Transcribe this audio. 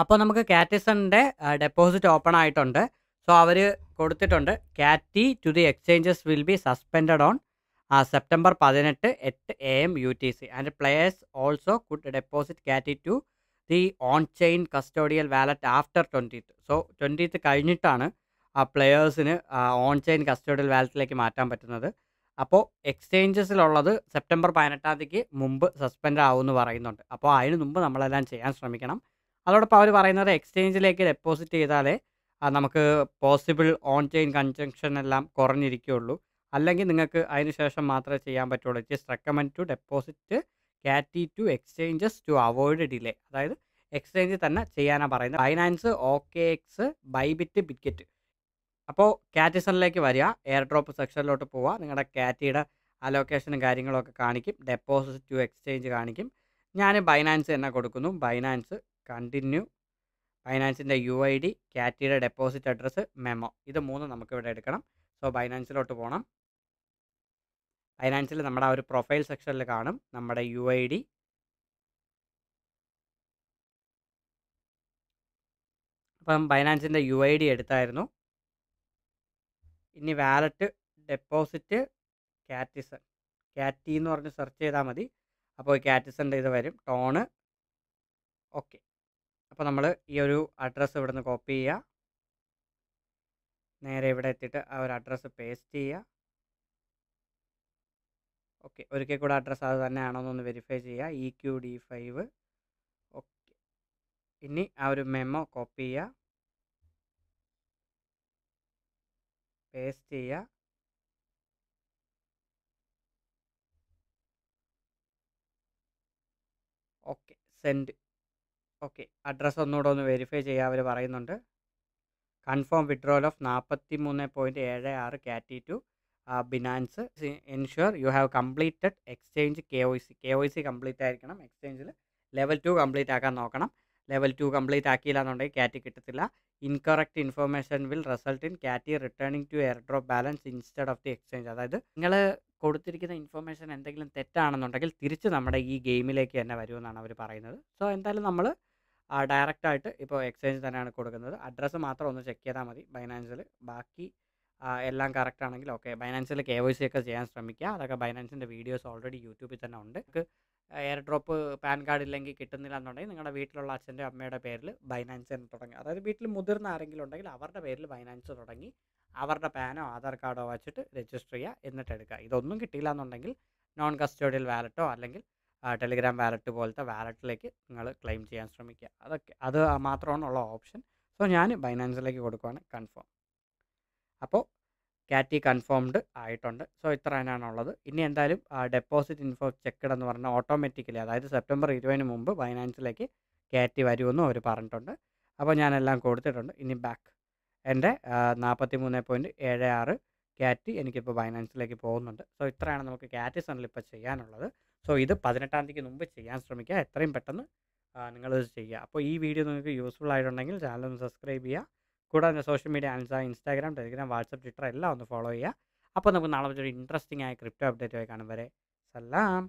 അപ്പോൾ നമുക്ക് കാറ്റിസണിൻ്റെ ഡെപ്പോസിറ്റ് ഓപ്പൺ ആയിട്ടുണ്ട് സോ അവർ കൊടുത്തിട്ടുണ്ട് CATI to the exchanges will be suspend on September പതിനെട്ട് എട്ട് A M U T C and players also could deposit CATI to the on chain custodial wallet after twentieth so twentieth കഴിഞ്ഞിട്ടാണ് ആ പ്ലെയേഴ്സിന് on chain custodial വാലറ്റിലേക്ക് മാറ്റാൻ പറ്റുന്നത് അപ്പോൾ എക്സ്ചേഞ്ചസിലുള്ളത് September പതിനെട്ടാം തീയതിക്ക് മുമ്പ് സസ്പെൻഡ് ആവുമെന്ന് പറയുന്നുണ്ട് അപ്പോൾ അതിന് മുമ്പ് നമ്മളെല്ലാം ചെയ്യാൻ ശ്രമിക്കണം അതോടൊപ്പം അവർ പറയുന്നത് എക്സ്ചേഞ്ചിലേക്ക് ഡെപ്പോസിറ്റ് ചെയ്താലേ നമുക്ക് പോസിബിൾ ഓൺ ചെയിൻ കൺജങ്ഷൻ എല്ലാം കുറഞ്ഞിരിക്കുകയുള്ളൂ അല്ലെങ്കിൽ നിങ്ങൾക്ക് അതിനുശേഷം മാത്രമേ ചെയ്യാൻ പറ്റുള്ളൂ just recommend to deposit CATI to exchanges to avoid delay അതായത് എക്സ്ചേഞ്ച് തന്നെ ചെയ്യാനാണ് പറയുന്നത് Binance OKX Bybit Bitget അപ്പോൾ കാറ്റിസണിലേക്ക് വരിക എയർ ഡ്രോപ്പ് സെക്ഷനിലോട്ട് പോവുക നിങ്ങളുടെ കാറ്റിയുടെ അലോക്കേഷനും കാര്യങ്ങളൊക്കെ കാണിക്കും ഡെപ്പോസിറ്റ് ടു എക്സ്ചേഞ്ച് കാണിക്കും ഞാൻ ബൈനാൻസ് തന്നെ കൊടുക്കുന്നു ബൈനാൻസ് കണ്ടിന്യൂ ബൈനാൻസിൻ്റെ യു ഐ ഡി ക്യാറ്റിയുടെ ഡെപ്പോസിറ്റ് അഡ്രസ്സ് മെമോ ഇത് മൂന്ന് നമുക്ക് ഇവിടെ എടുക്കണം സോ ബൈനാൻസിലോട്ട് പോകണം ഫൈനാൻസിൽ നമ്മുടെ ആ ഒരു പ്രൊഫൈൽ സെക്ഷനിൽ കാണും നമ്മുടെ യു ഐ ഡി അപ്പം ബൈനാൻസിൻ്റെ യു ഐ ഡി എടുത്തായിരുന്നു ഇനി വാലറ്റ് ഡെപ്പോസിറ്റ് കാറ്റിസൺ കാറ്റി എന്ന് പറഞ്ഞ് സെർച്ച് ചെയ്താൽ മതി അപ്പോൾ കാറ്റിസൻ്റെ ഇത് വരും ടോണ് ഓക്കെ അപ്പോൾ നമ്മൾ ഈ ഒരു അഡ്രസ്സ് ഇവിടെ നിന്ന് കോപ്പി ചെയ്യുക നേരെ ഇവിടെ എത്തിയിട്ട് ആ ഒരു അഡ്രസ്സ് പേസ്റ്റ് ചെയ്യുക ഓക്കെ ഒരിക്കൽ കൂടെ അഡ്രസ്സ് അത് തന്നെയാണോ എന്നൊന്ന് വെരിഫൈ ചെയ്യുക E e Q D five okay ഇനി ആ ഒരു മെമ്മോ കോപ്പി ചെയ്യുക പേസ്റ്റ് ചെയ്യുക ഓക്കെ സെൻഡ് ഓക്കെ അഡ്രസ്സ് ഒന്നുകൂടെ ഒന്ന് വെരിഫൈ ചെയ്യാൻ അവർ പറയുന്നുണ്ട് കൺഫേം വിഡ്രോൽ ഓഫ് നാൽപ്പത്തി മൂന്ന് പോയിൻറ്റ് ഏഴ് ആറ് CATI to Binance ensure you have completed exchange K O C K O C complete ആയിരിക്കണം എക്സ്ചേഞ്ചിൽ ലെവൽ ടു കംപ്ലീറ്റ് ആക്കാൻ നോക്കണം ലെവൽ ടു കംപ്ലീറ്റ് ആക്കിയില്ല എന്നുണ്ടെങ്കിൽ കാറ്റി കിട്ടത്തില്ല incorrect information will result in CATI returning to airdrop balance instead of the exchange അതായത് നിങ്ങൾ കൊടുത്തിരിക്കുന്ന information എന്തെങ്കിലും തെറ്റാണെന്നുണ്ടെങ്കിൽ തിരിച്ച് നമ്മുടെ ഈ ഗെയിമിലേക്ക് തന്നെ വരുമെന്നാണ് അവർ പറയുന്നത് സോ എന്തായാലും നമ്മൾ ആയിട്ട് ഇപ്പോൾ എക്സ്ചേഞ്ച് തന്നെയാണ് കൊടുക്കുന്നത് അഡ്രസ്സ് മാത്രം ഒന്ന് ചെക്ക് ചെയ്താൽ മതി ബൈനാൻസിൽ ബാക്കി എല്ലാം കറക്റ്റ് ആണെങ്കിൽ ഓക്കെ ബൈനാൻസിൽ കെ വൈ സി ഒക്കെ ചെയ്യാൻ ശ്രമിക്കുക അതൊക്കെ ബൈനാൻസിൻ്റെ വീഡിയോസ് ഓൾറെഡി യൂട്യൂബിൽ തന്നെ ഉണ്ട് നിങ്ങൾക്ക് എയർ ഡ്രോപ്പ് പാൻ കാർഡ് ഇല്ലെങ്കിൽ കിട്ടുന്നില്ല എന്നുണ്ടെങ്കിൽ നിങ്ങളുടെ വീട്ടിലുള്ള അച്ഛൻ്റെ അമ്മയുടെ പേരിൽ ബൈനാൻസ് തന്നെ തുടങ്ങി അതായത് വീട്ടിൽ മുതിർന്ന ആരെങ്കിലും ഉണ്ടെങ്കിൽ അവരുടെ പേരിൽ ബൈനാൻസ് തുടങ്ങി അവരുടെ പാനോ ആധാർ കാർഡോ വെച്ചിട്ട് രജിസ്റ്റർ ചെയ്യുക എന്നിട്ട് എടുക്കുക ഇതൊന്നും കിട്ടിയില്ല എന്നുണ്ടെങ്കിൽ നോൺ കസ്റ്റോഡിയൽ വാലറ്റോ അല്ലെങ്കിൽ ടെലിഗ്രാം വാലറ്റ് പോലത്തെ വാലറ്റിലേക്ക് നിങ്ങൾ ക്ലെയിം ചെയ്യാൻ ശ്രമിക്കുക അതൊക്കെ അത് മാത്രമാണ് ഉള്ള ഓപ്ഷൻ സോ ഞാൻ ബൈനാൻസിലേക്ക് കൊടുക്കുവാണ് കൺഫേം അപ്പോൾ കാറ്റി കൺഫേംഡ് ആയിട്ടുണ്ട് സോ ഇത്ര തന്നെയാണുള്ളത് ഇനി എന്തായാലും ആ ഡെപ്പോസിറ്റ് ഇൻഫോ ചെക്ക്ഡ് എന്ന് പറഞ്ഞാൽ ഓട്ടോമാറ്റിക്കലി അതായത് സെപ്റ്റംബർ ഇരുപതിന് മുമ്പ് ബൈനാൻസിലേക്ക് കയറ്റി വരുമെന്നും അവർ പറഞ്ഞിട്ടുണ്ട് അപ്പോൾ ഞാനെല്ലാം കൊടുത്തിട്ടുണ്ട് ഇനി ബാക്ക് എൻ്റെ നാൽപ്പത്തി മൂന്ന് പോയിൻറ്റ് ഏഴ് ആറ് ക്യാറ്റ് എനിക്കിപ്പോൾ ബൈനാൻസിലേക്ക് പോകുന്നുണ്ട് സോ ഇത്രയാണ് നമുക്ക് ക്യാറ്റ് സണിൽ ഇപ്പോൾ ചെയ്യാനുള്ളത് സോ ഇത് പതിനെട്ടാം തീയതിക്ക് മുമ്പ് ചെയ്യാൻ ശ്രമിക്കുക എത്രയും പെട്ടെന്ന് നിങ്ങളിത് ചെയ്യുക അപ്പോൾ ഈ വീഡിയോ നിങ്ങൾക്ക് യൂസ്ഫുൾ ആയിട്ടുണ്ടെങ്കിൽ ചാനൽ ഒന്ന് സബ്സ്ക്രൈബ് ചെയ്യുക കൂടാതെ സോഷ്യൽ മീഡിയ ആൻസ ഇൻസ്റ്റാഗ്രാം ടെലിഗ്രാം വാട്സപ്പ് ട്വിറ്റർ എല്ലാം ഒന്ന് ഫോളോ ചെയ്യുക അപ്പോൾ നമുക്ക് നാളെ ഒരു ഇൻട്രസ്റ്റിംഗ് ആയ ക്രിപ്റ്റോ അപ്ഡേറ്റ് ആയി കാണും വരെ സലാം